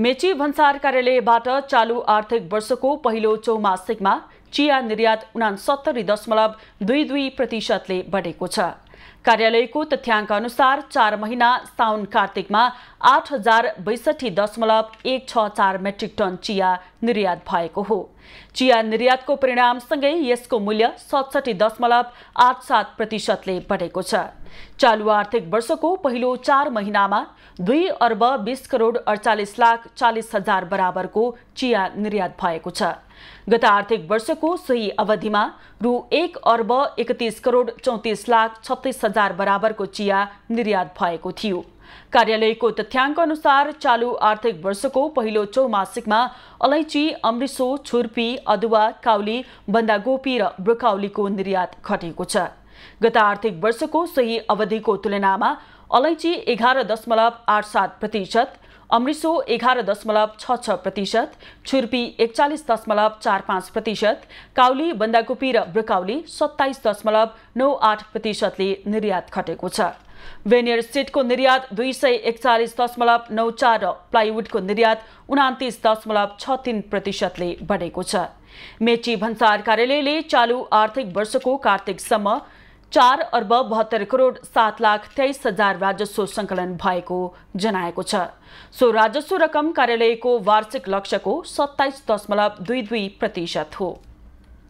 मेची भन्सार कार्यालयबाट चालु आर्थिक वर्षको पहिलो चौमासिकमा चिया निर्यात उनासत्तरी दशमलव दुई दुई प्रतिशतले बढेको छ कार्यालयको तथ्याङ्क अनुसार चार महिना साउन कार्तिकमा आठ हजार बैसठी दशमलव एक छ चार मेट्रिक टन चिया निर्यात भएको हो चिया निर्यातको परिणामसँगै यसको मूल्य सतसठी दशमलव आठ सात प्रतिशतले बढेको छ चालु आर्थिक वर्षको पहिलो चार महिनामा दुई अर्ब बिस करोड अडचालिस लाख चालिस हजार बराबरको चिया निर्यात भएको छ गत आर्थिक वर्षको सोही अवधिमा रु एक अर्ब एकतिस करोड चौतिस लाख छत्तिस चौतिस हजार बराबरको चिया निर्यात भएको थियो कार्यालयको तथ्याङ्क अनुसार चालु आर्थिक वर्षको पहिलो चौमासिकमा अलैँची अम्रिसो छुर्पी अदुवा काउली बन्दागोपी र ब्रुकाउलीको निर्यात घटेको छ गत आर्थिक वर्षको सही अवधिको तुलनामा अलैँची एघार दशमलव आठ सात प्रतिशत अमृसो एघार दशमलव छ छ प्रतिशत छुर्पी एकचालिस दशमलव चार पाँच प्रतिशत काउली बन्दाकोपी र ब्रुकाउली सत्ताइस दशमलव नौ आठ प्रतिशतले निर्यात घटेको छ भेनियर सिटको निर्यात दुई सय एकचालिस दशमलव नौ चार र प्लाइवुडको निर्यात उनातिस दशमलव छ तिन प्रतिशतले बढेको छ मेची भन्सार कार्यालयले चालु आर्थिक वर्षको कार्तिकसम्म चार अर्ब बहत्तर करोड सात लाख तेइस हजार राजस्व संकलन भएको जनाएको छ सो राजस्व रकम कार्यालयको वार्षिक लक्ष्यको सत्ताइस दशमलव दुई दुई प्रतिशत हो